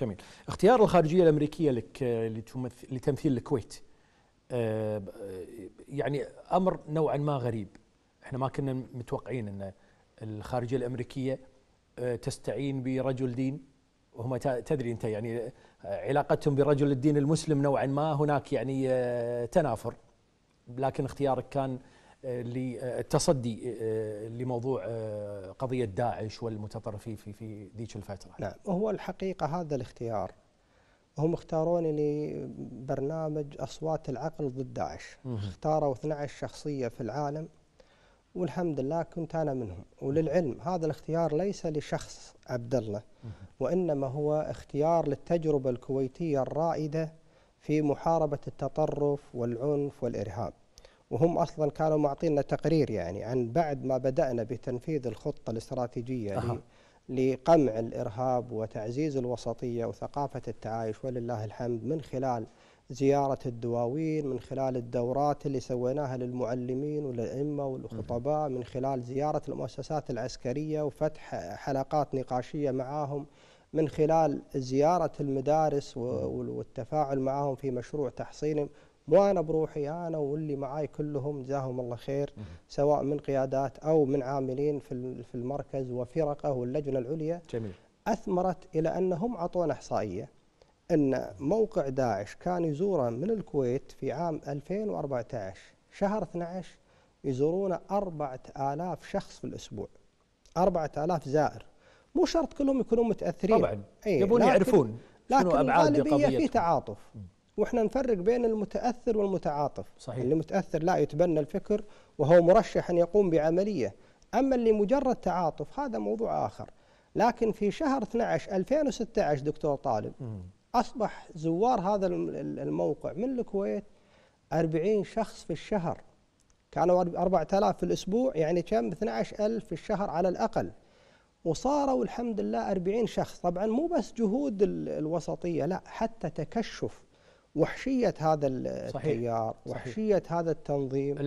جميل اختيار الخارجية الأمريكية لك آه، لتمثيل الكويت آه، يعني أمر نوعا ما غريب احنا ما كنا متوقعين أن الخارجية الأمريكية آه، تستعين برجل دين وهم تدري أنت يعني علاقتهم برجل الدين المسلم نوعا ما هناك يعني تنافر لكن اختيارك كان للتصدي آه، لموضوع آه، قضية داعش والمتطرفين في في ذيك الفترة نعم هو الحقيقة هذا الاختيار هم اختاروني لبرنامج أصوات العقل ضد داعش اختاروا 12 شخصية في العالم والحمد لله كنت أنا منهم وللعلم هذا الاختيار ليس لشخص عبد الله وإنما هو اختيار للتجربة الكويتية الرائدة في محاربة التطرف والعنف والإرهاب وهم أصلا كانوا معطينا تقرير يعني عن بعد ما بدأنا بتنفيذ الخطة الاستراتيجية أه. لقمع الإرهاب وتعزيز الوسطية وثقافة التعايش ولله الحمد من خلال زيارة الدواوين من خلال الدورات اللي سويناها للمعلمين والأئمة والخطباء من خلال زيارة المؤسسات العسكرية وفتح حلقات نقاشية معاهم من خلال زيارة المدارس والتفاعل معهم في مشروع تحصينهم مو انا بروحي انا واللي معاي كلهم جزاهم الله خير سواء من قيادات او من عاملين في في المركز وفرقه واللجنه العليا جميل اثمرت الى انهم اعطونا احصائيه ان موقع داعش كان يزوره من الكويت في عام 2014 شهر 12 يزورونه 4000 شخص في الاسبوع 4000 زائر مو شرط كلهم يكونوا متاثرين طبعا إيه، يبون يعرفون لكن الغالبيه في تعاطف واحنا نفرق بين المتاثر والمتعاطف صحيح. اللي متاثر لا يتبنى الفكر وهو مرشح ان يقوم بعمليه اما اللي مجرد تعاطف هذا موضوع اخر لكن في شهر 12 2016 دكتور طالب م. اصبح زوار هذا الموقع من الكويت 40 شخص في الشهر كانوا 4000 في الاسبوع يعني كم 12000 في الشهر على الاقل وصاروا الحمد لله 40 شخص طبعا مو بس جهود الوسطيه لا حتى تكشف وحشية هذا التيار صحيح. وحشية صحيح. هذا التنظيم